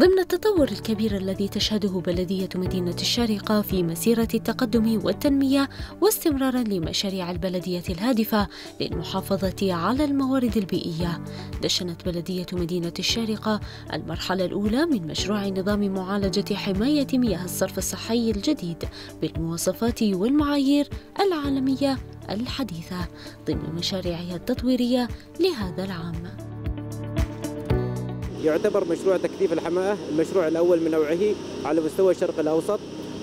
ضمن التطور الكبير الذي تشهده بلدية مدينة الشارقة في مسيرة التقدم والتنمية واستمرارا لمشاريع البلدية الهادفة للمحافظة على الموارد البيئية دشنت بلدية مدينة الشارقة المرحلة الأولى من مشروع نظام معالجة حماية مياه الصرف الصحي الجديد بالمواصفات والمعايير العالمية الحديثة ضمن مشاريعها التطويرية لهذا العام يعتبر مشروع تكثيف الحماة المشروع الأول من نوعه على مستوى الشرق الأوسط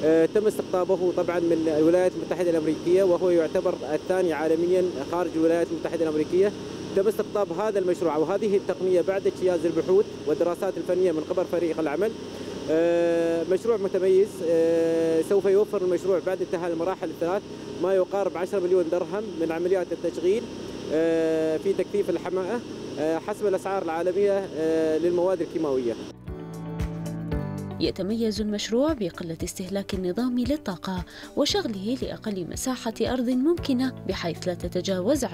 آه، تم استقطابه طبعا من الولايات المتحدة الأمريكية وهو يعتبر الثاني عالميا خارج الولايات المتحدة الأمريكية تم استقطاب هذا المشروع أو هذه التقنية بعد اجتياز البحوث والدراسات الفنية من قبل فريق العمل آه، مشروع متميز آه، سوف يوفر المشروع بعد انتهاء المراحل الثلاث ما يقارب 10 مليون درهم من عمليات التشغيل آه، في تكثيف الحماءة آه، حسب الأسعار العالمية آه، للمواد الكيماوية يتميز المشروع بقلة استهلاك النظام للطاقة وشغله لأقل مساحة أرض ممكنة بحيث لا تتجاوز 20%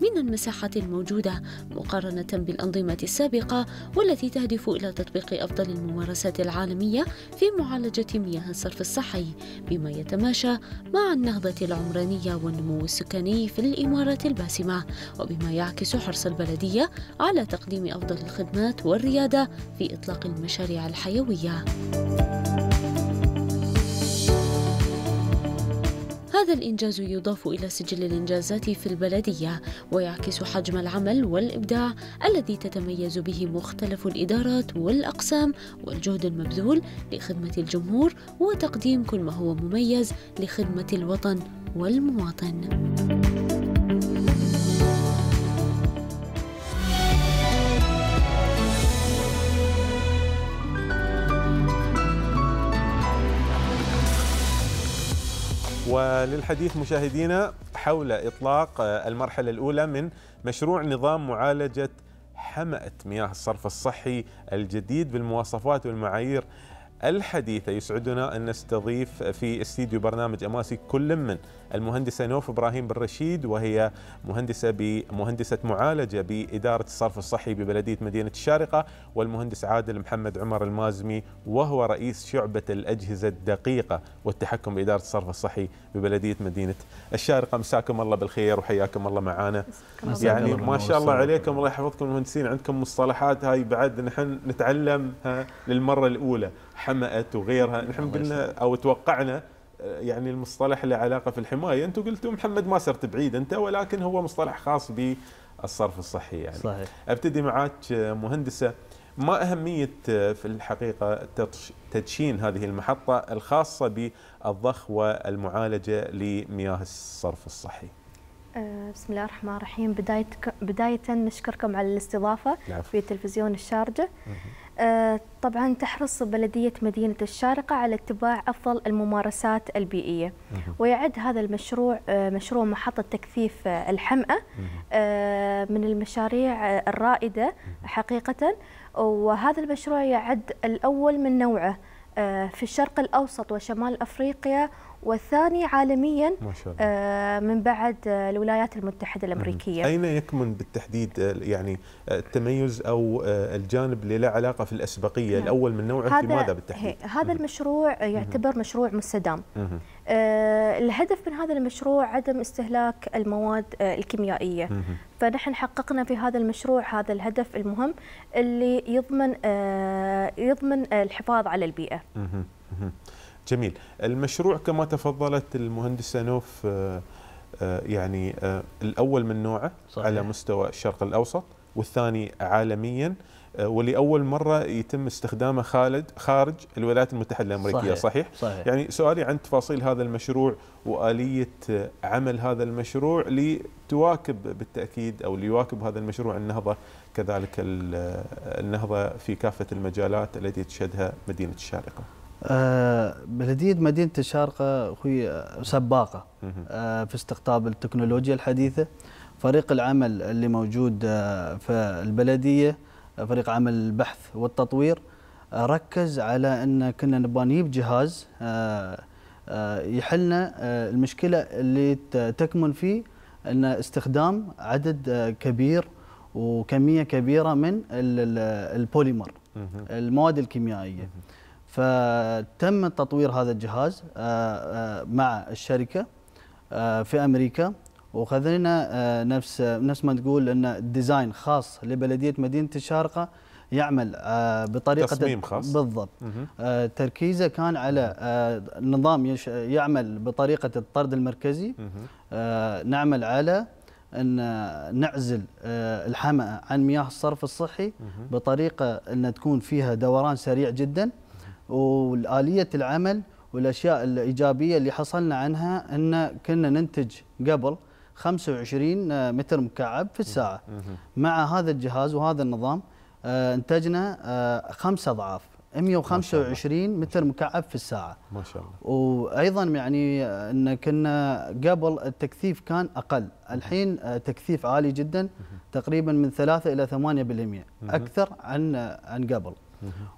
من المساحة الموجودة مقارنة بالأنظمة السابقة والتي تهدف إلى تطبيق أفضل الممارسات العالمية في معالجة مياه الصرف الصحي بما يتماشى مع النهضة العمرانية والنمو السكاني في الإمارات الباسمة وبما يعكس حرص البلدية على تقديم أفضل الخدمات والريادة في إطلاق المشاريع الحيوية الجوية هذا الإنجاز يضاف إلى سجل الإنجازات في البلدية ويعكس حجم العمل والإبداع الذي تتميز به مختلف الإدارات والأقسام والجهد المبذول لخدمة الجمهور وتقديم كل ما هو مميز لخدمة الوطن والمواطن. وللحديث مشاهدينا حول إطلاق آه، المرحلة الأولى من مشروع نظام معالجة حمأة مياه الصرف الصحي الجديد بالمواصفات والمعايير الحديثة يسعدنا أن نستضيف في استديو برنامج أماسي كل من المهندسة نوف إبراهيم بن رشيد وهي مهندسة بمهندسة معالجة بإدارة الصرف الصحي ببلدية مدينة الشارقة والمهندس عادل محمد عمر المازمي وهو رئيس شعبة الأجهزة الدقيقة والتحكم بإدارة الصرف الصحي ببلدية مدينة الشارقة مساكم الله بالخير وحياكم الله معانا يعني ما شاء الله عليكم الله يحفظكم المهندسين عندكم مصطلحات هاي بعد نحن نتعلمها للمرة الأولى حمأت وغيرها نحن قلنا أو توقعنا آه، يعني المصطلح له علاقه في الحمايه انتم قلتوا محمد ما صرت بعيد انت ولكن هو مصطلح خاص بالصرف الصحي يعني صحيح. ابتدي معك آه، مهندسه ما اهميه آه، في الحقيقه تدشين هذه المحطه الخاصه بالضخ والمعالجه لمياه الصرف الصحي آه، بسم الله الرحمن الرحيم بداية بداية نشكركم على الاستضافة نعم. في تلفزيون الشارجة آه، طبعا تحرص بلدية مدينة الشارقة على اتباع أفضل الممارسات البيئية ويعد هذا المشروع آه، مشروع محطة تكثيف الحمأة من المشاريع الرائدة حقيقة وهذا المشروع يعد الأول من نوعه في الشرق الأوسط وشمال أفريقيا والثاني عالميا ما شاء الله. آه، من بعد آه، الولايات المتحدة الأمريكية أين يكمن بالتحديد آه، يعني التميز أو الجانب اللي له علاقة في الأسبقية نعم. الأول من نوعه في ماذا بالتحديد؟ هذا المشروع يعتبر مشروع مستدام آه الهدف من هذا المشروع عدم استهلاك المواد آه الكيميائية فنحن حققنا في هذا المشروع هذا الهدف المهم اللي يضمن آه يضمن الحفاظ على البيئة جميل المشروع كما تفضلت المهندسة نوف آه، آه، يعني آه، الأول من نوعه صحيح. على مستوى الشرق الأوسط والثاني عالميا ولأول مرة يتم استخدامه خالد خارج الولايات المتحدة الأمريكية صحيح. صحيح. صحيح يعني سؤالي عن تفاصيل هذا المشروع وآلية عمل هذا المشروع لتواكب بالتأكيد أو ليواكب هذا المشروع النهضة كذلك النهضة في كافة المجالات التي تشهدها مدينة الشارقة بلدية آه، مدينة الشارقة أخوي آه، سباقة آه، في استقطاب التكنولوجيا الحديثة فريق العمل اللي موجود في البلدية فريق عمل البحث والتطوير ركز على أن كنا نبغى نجيب جهاز يحلنا المشكلة اللي تكمن في أن استخدام عدد كبير وكمية كبيرة من البوليمر المواد الكيميائية فتم تطوير هذا الجهاز آه، آه، مع الشركه آه، في امريكا وخذنا نفس نفس ما تقول ان ديزاين خاص لبلديه مدينه الشارقه يعمل بطريقه تصميم خاص بالضبط تركيزه كان على نظام يعمل بطريقه الطرد المركزي نعمل على ان نعزل الحمأة عن مياه الصرف الصحي بطريقه ان تكون فيها دوران سريع جدا والآلية العمل والأشياء الإيجابية اللي حصلنا عنها أن كنا ننتج قبل 25 متر مكعب في الساعة مع هذا الجهاز وهذا النظام آه، انتجنا آه، خمس أضعاف 125 متر مكعب في الساعة ما شاء الله وأيضا يعني آه، أن كنا قبل التكثيف كان أقل الحين تكثيف عالي جدا تقريبا من 3 إلى 8% أكثر عن عن قبل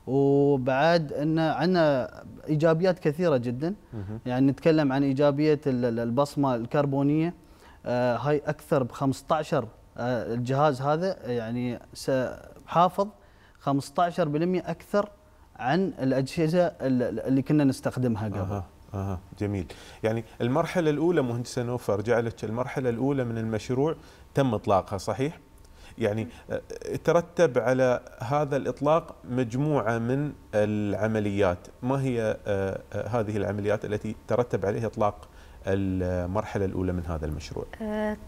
وبعد ان عندنا ايجابيات كثيره جدا يعني نتكلم عن ايجابيه البصمه الكربونيه آه، هاي اكثر ب 15 آه، الجهاز هذا يعني حافظ 15% اكثر عن الاجهزه اللي كنا نستخدمها قبل. أه. آه جميل يعني المرحله الاولى مهندسه نوفر لك المرحله الاولى من المشروع تم اطلاقها صحيح؟ يعني آه، ترتب على هذا الإطلاق مجموعة من العمليات ما هي آه، آه، هذه العمليات التي ترتب عليها إطلاق المرحلة الأولى من هذا المشروع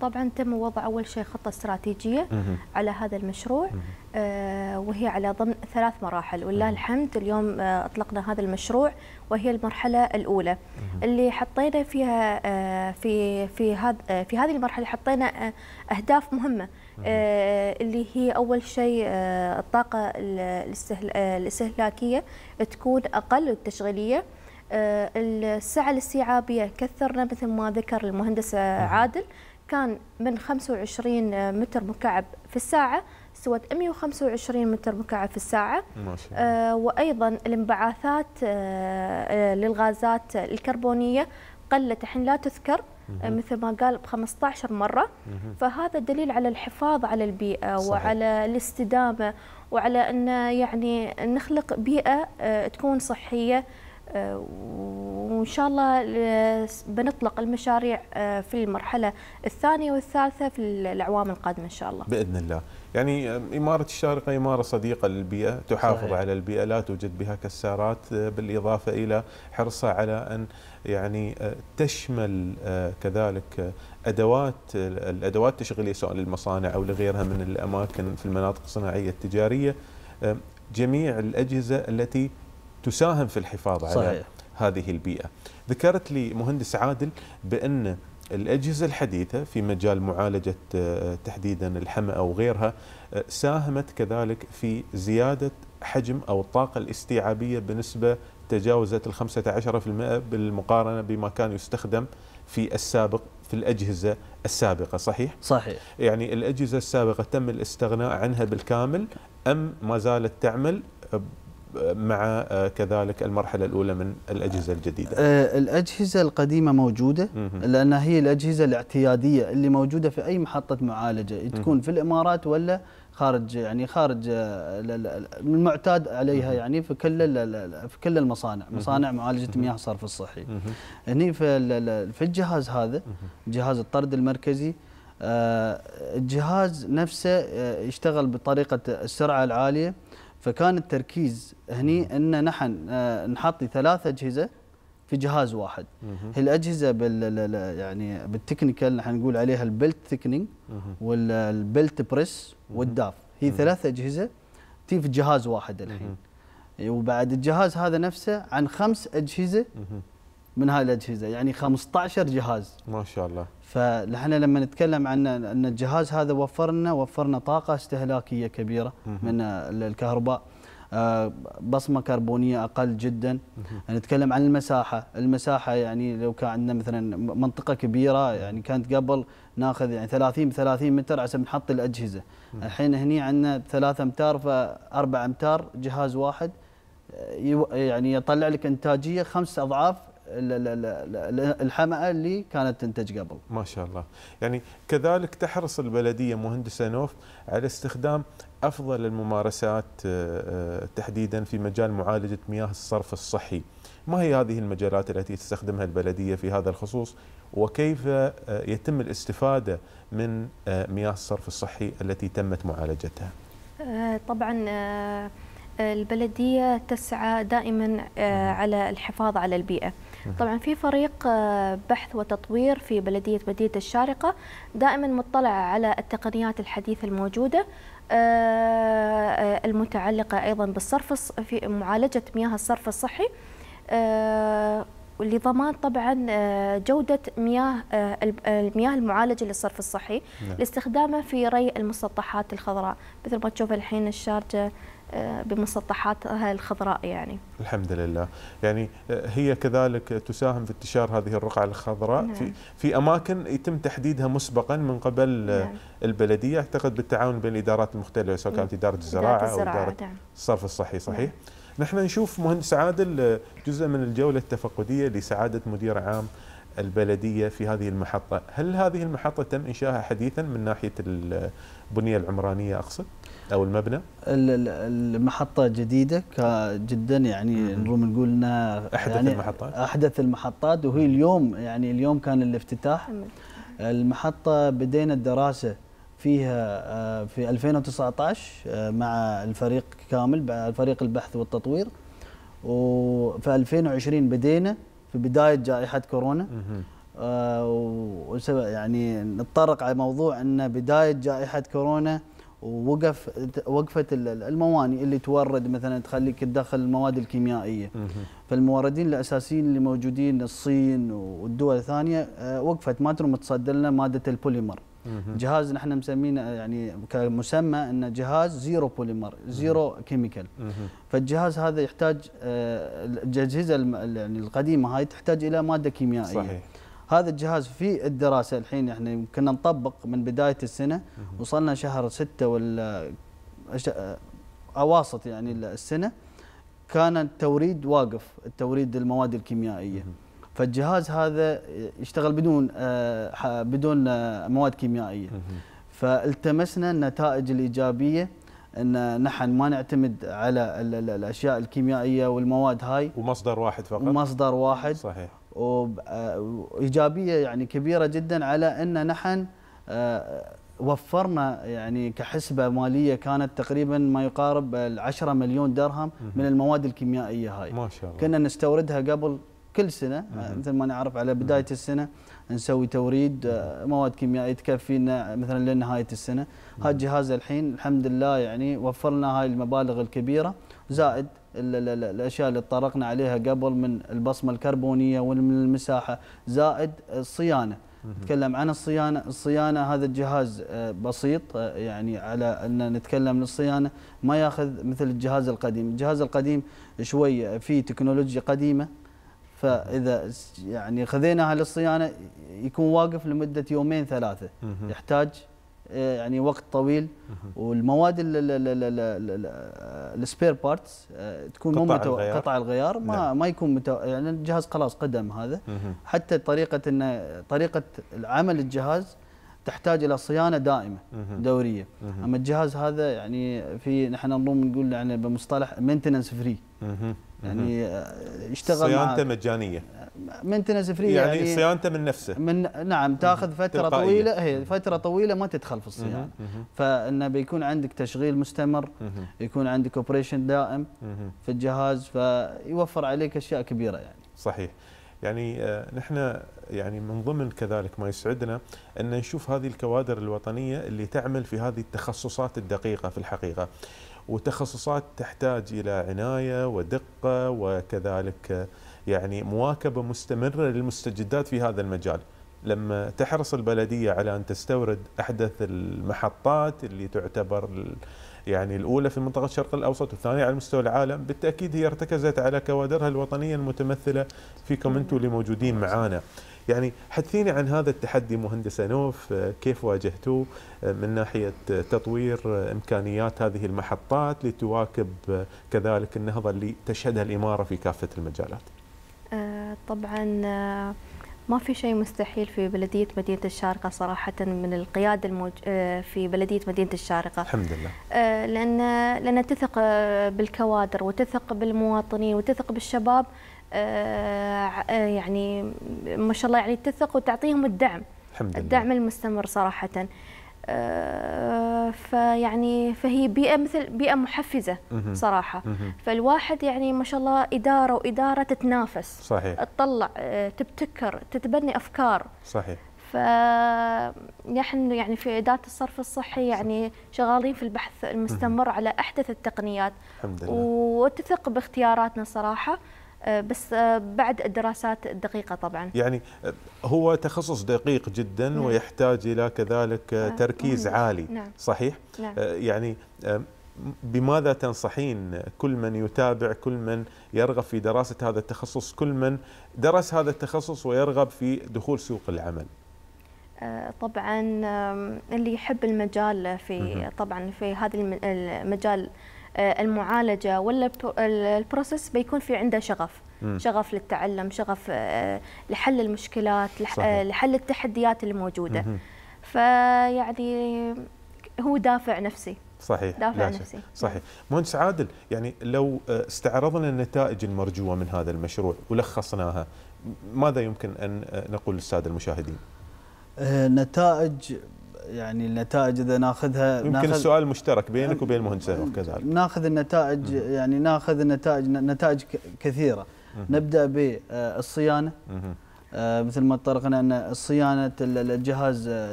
طبعا تم وضع أول شيء خطة استراتيجية مه. على هذا المشروع وهي على ضمن ثلاث مراحل ولله الحمد اليوم أطلقنا هذا المشروع وهي المرحلة الأولى مه. اللي حطينا فيها في في هذا في هذه المرحلة حطينا أهداف مهمة آه، اللي هي أول شيء آه، الطاقة آه، الاستهلاكية تكون أقل التشغيلية السعة الاستيعابية كثرنا مثل ما ذكر المهندس نعم. عادل كان من 25 متر مكعب في الساعة سوت 125 متر مكعب في الساعة ما شاء الله. وأيضا الانبعاثات للغازات الكربونية قلت الحين لا تذكر مثل ما قال ب 15 مره فهذا دليل على الحفاظ على البيئه صحيح. وعلى الاستدامه وعلى ان يعني نخلق بيئه آه، تكون صحيه آه، وإن شاء الله آه، بنطلق المشاريع آه، في المرحلة الثانية والثالثة في الأعوام القادمة إن شاء الله بإذن الله يعني إمارة الشارقة إمارة صديقة للبيئة تحافظ صحيح. على البيئة لا توجد بها كسارات بالإضافة إلى حرصها على أن يعني تشمل كذلك أدوات الأدوات التشغيلية سواء للمصانع أو لغيرها من الأماكن في المناطق الصناعية التجارية جميع الأجهزة التي تساهم في الحفاظ على صحيح. هذه البيئة ذكرت لي مهندس عادل بأن الأجهزة الحديثة في مجال معالجة آه، تحديدا الحمى أو غيرها آه، ساهمت كذلك في زيادة حجم أو الطاقة الاستيعابية بنسبة تجاوزت ال 15% بالمقارنة بما كان يستخدم في السابق في الأجهزة السابقة صحيح؟ صحيح يعني الأجهزة السابقة تم الاستغناء عنها بالكامل أم ما زالت تعمل مع آه، كذلك المرحلة الأولى من الأجهزة الجديدة آه، الأجهزة القديمة موجودة لأنها هي الأجهزة الاعتيادية اللي موجودة في أي محطة معالجة تكون في الإمارات ولا خارج يعني خارج المعتاد آه، عليها يعني في كل في كل المصانع مصانع معالجه مياه الصرف الصحي هني في في الجهاز هذا جهاز الطرد المركزي الجهاز نفسه يشتغل بطريقه السرعه العاليه فكان التركيز هني ان نحن آه، نحطي ثلاث اجهزه في جهاز واحد هي الاجهزه بال يعني بالتكنيكال نحن نقول عليها البلت ثيكنينج والبلت بريس والداف هي ثلاث اجهزه تي في جهاز واحد الحين وبعد الجهاز هذا نفسه عن خمس اجهزه من هاي الاجهزه يعني 15 جهاز ما شاء الله فنحن لما نتكلم عن ان الجهاز هذا وفر لنا وفرنا طاقه استهلاكيه كبيره من الكهرباء آه، بصمه كربونيه اقل جدا نتكلم عن المساحه المساحه يعني لو كان عندنا مثلا منطقه كبيره يعني كانت قبل ناخذ يعني 30 ب 30 متر عشان نحط الاجهزه الحين هني عندنا 3 امتار ف 4 امتار جهاز واحد آه، يعني يطلع لك انتاجيه خمس اضعاف الحمأة اللي كانت تنتج قبل ما شاء الله يعني كذلك تحرص البلدية مهندسة نوف على استخدام أفضل الممارسات آه، آه، تحديدا في مجال معالجة مياه الصرف الصحي ما هي هذه المجالات التي تستخدمها البلدية في هذا الخصوص وكيف آه، يتم الاستفادة من مياه الصرف الصحي التي تمت معالجتها طبعا البلدية تسعى دائما آه، على الحفاظ على البيئة طبعا في فريق آه، بحث وتطوير في بلدية مدينة الشارقة دائما مطلع على التقنيات الحديثة الموجودة آه، المتعلقة أيضا بالصرف في معالجة مياه الصرف الصحي لضمان طبعا جودة مياه المياه المعالجة للصرف الصحي نعم. لاستخدامه في ري المسطحات الخضراء مثل ما تشوف الحين الشارجة بمسطحاتها الخضراء يعني الحمد لله يعني آه، هي كذلك تساهم في انتشار هذه الرقعة الخضراء نعم. في, في أماكن يتم تحديدها مسبقا من قبل آه، نعم. البلدية أعتقد بالتعاون بين الإدارات المختلفة سواء كانت إدارة الزراعة, إدارة الزراعة أو إدارة نعم. الصرف الصحي صحيح نعم. نحن نشوف مهندس عادل آه، جزء من الجولة التفقدية لسعادة مدير عام البلدية في هذه المحطة هل هذه المحطة تم إنشائها حديثا من ناحية البنية العمرانية أقصد؟ او المبنى المحطه جديده جدا يعني نروم نقول انها احدث يعني المحطات احدث المحطات وهي اليوم يعني اليوم كان الافتتاح المحطه بدينا الدراسه فيها آه، في 2019 آه، مع الفريق كامل فريق البحث والتطوير وفي 2020 بدينا في بدايه جائحه كورونا آه، يعني نتطرق على موضوع ان بدايه جائحه كورونا ووقف وقفه المواني اللي تورد مثلا تخليك تدخل المواد الكيميائيه فالموردين الاساسيين اللي موجودين الصين والدول الثانيه آه، وقفت ما ترم تصدر لنا ماده البوليمر جهاز نحن مسمينه يعني كمسمى انه جهاز زيرو بوليمر زيرو كيميكال فالجهاز هذا يحتاج آه، الاجهزه يعني القديمه هاي تحتاج الى ماده كيميائيه صحيح. هذا الجهاز في الدراسه الحين احنا يعني كنا نطبق من بدايه السنه وصلنا شهر 6 ولا اواسط يعني السنه كان التوريد واقف التوريد المواد الكيميائيه فالجهاز هذا يشتغل بدون آه، بدون آه، مواد كيميائيه فالتمسنا النتائج الايجابيه ان نحن ما نعتمد على الاشياء الكيميائيه والمواد هاي ومصدر واحد فقط ومصدر واحد صحيح وايجابيه يعني كبيره جدا على ان نحن آه، وفرنا يعني كحسبه ماليه كانت تقريبا ما يقارب ال 10 مليون درهم من المواد الكيميائيه هاي ما شاء الله كنا نستوردها قبل كل سنه آه، مثل ما نعرف على بدايه السنه نسوي توريد آه، مواد كيميائيه تكفينا مثلا لنهايه السنه هذا الجهاز الحين الحمد لله يعني وفرنا هاي المبالغ الكبيره زائد الاشياء اللي تطرقنا عليها قبل من البصمه الكربونيه ومن المساحه زائد الصيانه نتكلم عن الصيانه الصيانه هذا الجهاز آه، بسيط آه، يعني على ان نتكلم عن الصيانه ما ياخذ مثل الجهاز القديم الجهاز القديم شويه آه، فيه تكنولوجيا قديمه فاذا يعني خذيناها للصيانه يكون واقف لمده يومين ثلاثه يحتاج يعني وقت طويل والمواد السبير بارتس آه، تكون قطع مو متو... الغيار. قطع الغيار ما نعم. ما يكون متو... يعني الجهاز خلاص قدم هذا مم. حتى طريقه انه طريقه عمل الجهاز تحتاج الى صيانه دائمه مم. دوريه مم. اما الجهاز هذا يعني في نحن نضم نقول يعني بمصطلح مينتننس فري يعني يشتغل صيانته مجانيه مينتنس فري يعني, يعني صيانته من نفسه من نعم تاخذ فتره تلقائية. طويله هي فتره طويله ما تدخل في الصيانه فانه بيكون عندك تشغيل مستمر يكون عندك اوبريشن دائم في الجهاز فيوفر عليك اشياء كبيره يعني صحيح يعني آه، نحن يعني من ضمن كذلك ما يسعدنا ان نشوف هذه الكوادر الوطنيه اللي تعمل في هذه التخصصات الدقيقه في الحقيقه وتخصصات تحتاج الى عنايه ودقه وكذلك يعني مواكبه مستمره للمستجدات في هذا المجال لما تحرص البلديه على ان تستورد احدث المحطات اللي تعتبر يعني الاولى في منطقه الشرق الاوسط والثانيه على مستوى العالم بالتاكيد هي ارتكزت على كوادرها الوطنيه المتمثله فيكم انتم اللي موجودين معانا يعني حدثيني عن هذا التحدي مهندسه نوف آه، كيف واجهتوه آه، من ناحيه تطوير امكانيات هذه المحطات لتواكب آه، كذلك النهضه اللي تشهدها الاماره في كافه المجالات طبعا آه، ما في شيء مستحيل في بلدية مدينة الشارقة صراحة من القيادة الموج... آه، في بلدية مدينة الشارقة الحمد لله آه، لأن لأن تثق بالكوادر وتثق بالمواطنين وتثق بالشباب يعني ما شاء الله يعني تثق وتعطيهم الدعم الحمد لله. الدعم المستمر صراحة آه، فيعني فهي بيئة مثل بيئة محفزة صراحة فالواحد يعني ما شاء الله إدارة وإدارة تتنافس صحيح تطلع آه، تبتكر تتبني أفكار صحيح فنحن يعني في إدارة الصرف الصحي يعني شغالين في البحث المستمر على أحدث التقنيات الحمد لله وتثق باختياراتنا صراحة آه، بس آه، بعد الدراسات الدقيقه طبعا يعني آه، هو تخصص دقيق جدا نعم. ويحتاج الى كذلك تركيز نعم. عالي نعم. صحيح نعم. يعني بماذا تنصحين كل من يتابع كل من يرغب في دراسه هذا التخصص كل من درس هذا التخصص ويرغب في دخول سوق العمل طبعا اللي يحب المجال في طبعا في هذا المجال آه، المعالجه ولا البروسيس بيكون في عنده شغف مم. شغف للتعلم شغف آه، لحل المشكلات صحيح. آه، لحل التحديات الموجوده فيعني هو دافع نفسي صحيح دافع نفسي نعم. صحيح مهندس عادل يعني لو استعرضنا النتائج المرجوه من هذا المشروع ولخصناها ماذا يمكن ان نقول للساده المشاهدين؟ نتائج يعني النتائج اذا ناخذها يمكن ناخذ السؤال مشترك بينك وبين المهندس كذلك ناخذ النتائج مم. يعني ناخذ النتائج نتائج كثيره مم. نبدا بالصيانه مم. آه، مثل ما تطرقنا ان صيانه الجهاز آه،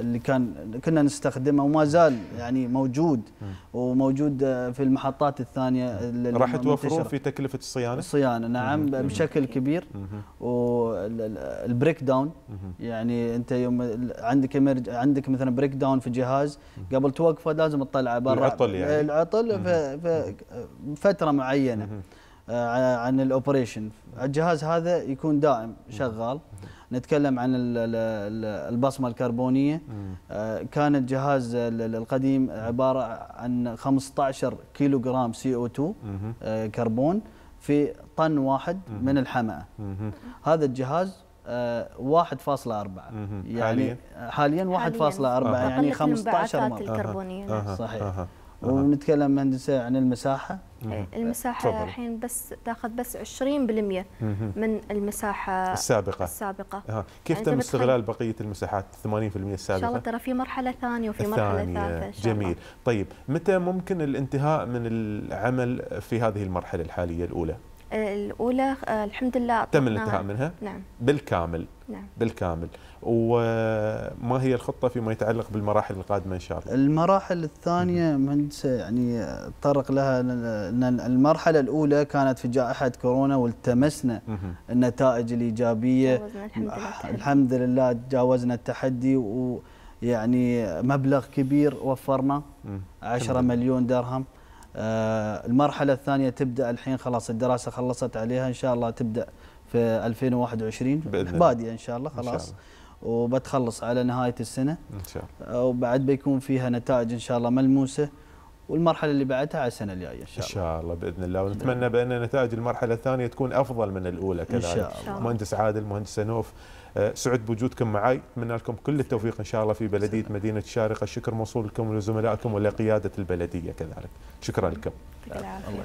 اللي كان كنا نستخدمه وما زال يعني موجود وموجود آه، في المحطات الثانيه راح توفرون في تكلفه الصيانه؟ الصيانه نعم بشكل كبير والبريك داون يعني انت يوم عندك عندك مثلا بريك داون في جهاز قبل توقفه لازم تطلعه برا العطل يعني العطل فتره معينه آه، عن الاوبريشن الجهاز هذا يكون دائم شغال نتكلم عن البصمه الكربونيه آه، كان الجهاز القديم عباره عن 15 كيلو جرام سي او 2 كربون في طن واحد من الحمأة هذا الجهاز 1.4 آه، يعني حاليا 1.4 يعني 15 مره الكربونيه صحيح ونتكلم مهندسه عن المساحه إيه، المساحه الحين بس تاخذ بس 20% من المساحه السابقه السابقه آه. كيف يعني تم استغلال بقيه المساحات 80% السابقه ان شاء الله ترى في مرحله ثانيه وفي مرحله ثالثه جميل الله. طيب متى ممكن الانتهاء من العمل في هذه المرحله الحاليه الاولى الاولى آه، الحمد لله تم الانتهاء منها نعم بالكامل نعم بالكامل وما هي الخطه فيما يتعلق بالمراحل القادمه ان شاء الله المراحل الثانيه من يعني تطرق لها ان المرحله الاولى كانت في جائحه كورونا والتمسنا النتائج الايجابيه الحمد لله تجاوزنا آه، التحدي ويعني مبلغ كبير وفرنا 10 مليون درهم آه، المرحله الثانيه تبدا الحين خلاص الدراسه خلصت عليها ان شاء الله تبدا في 2021 باذن باديه ان شاء الله خلاص إن شاء الله. وبتخلص على نهايه السنه ان شاء الله آه، وبعد بيكون فيها نتائج ان شاء الله ملموسه والمرحله اللي بعدها على السنه الجايه ان شاء الله ان شاء الله باذن الله ونتمنى بان نتائج المرحله الثانيه تكون افضل من الاولى كذلك ان شاء الله مهندس عادل مهندس نوف آه، سعد بوجودكم معي اتمنى لكم كل التوفيق ان شاء الله في بلديه سلام. مدينه الشارقه الشكر موصول لكم ولزملائكم ولقياده البلديه كذلك شكرا لكم